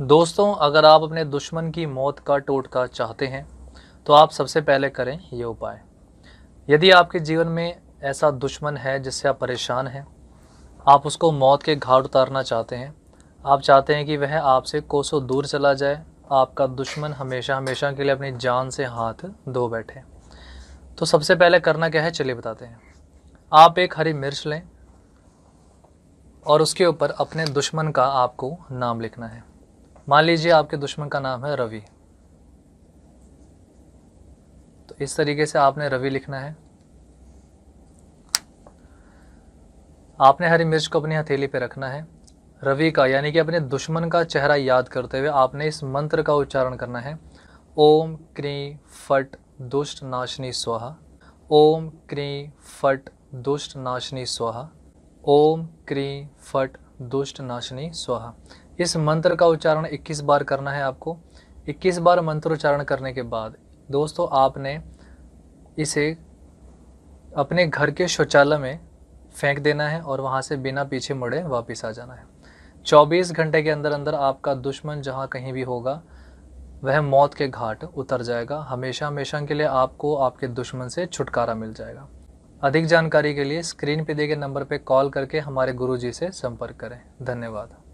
दोस्तों अगर आप अपने दुश्मन की मौत का टोटका चाहते हैं तो आप सबसे पहले करें ये उपाय यदि आपके जीवन में ऐसा दुश्मन है जिससे आप परेशान हैं आप उसको मौत के घाट उतारना चाहते हैं आप चाहते हैं कि वह आपसे कोसों दूर चला जाए आपका दुश्मन हमेशा हमेशा के लिए अपनी जान से हाथ धो बैठे तो सबसे पहले करना क्या है चलिए बताते हैं आप एक हरी मिर्च लें और उसके ऊपर अपने दुश्मन का आपको नाम लिखना है मान लीजिए आपके दुश्मन का नाम है रवि तो इस तरीके से आपने रवि लिखना है आपने हरी मिर्च को अपनी हथेली पे रखना है रवि का यानी कि अपने दुश्मन का चेहरा याद करते हुए आपने इस मंत्र का उच्चारण करना है ओम क्री फट दुष्ट नाशनी स्वाहा ओम क्री फट दुष्ट नाशनी स्वाहा ओम क्री फट दुष्ट नाशनी स्वाहा इस मंत्र का उच्चारण 21 बार करना है आपको 21 बार मंत्र उच्चारण करने के बाद दोस्तों आपने इसे अपने घर के शौचालय में फेंक देना है और वहाँ से बिना पीछे मुड़े वापस आ जाना है 24 घंटे के अंदर अंदर आपका दुश्मन जहाँ कहीं भी होगा वह मौत के घाट उतर जाएगा हमेशा हमेशा के लिए आपको आपके दुश्मन से छुटकारा मिल जाएगा अधिक जानकारी के लिए स्क्रीन पे दिए गए नंबर पे कॉल करके हमारे गुरुजी से संपर्क करें धन्यवाद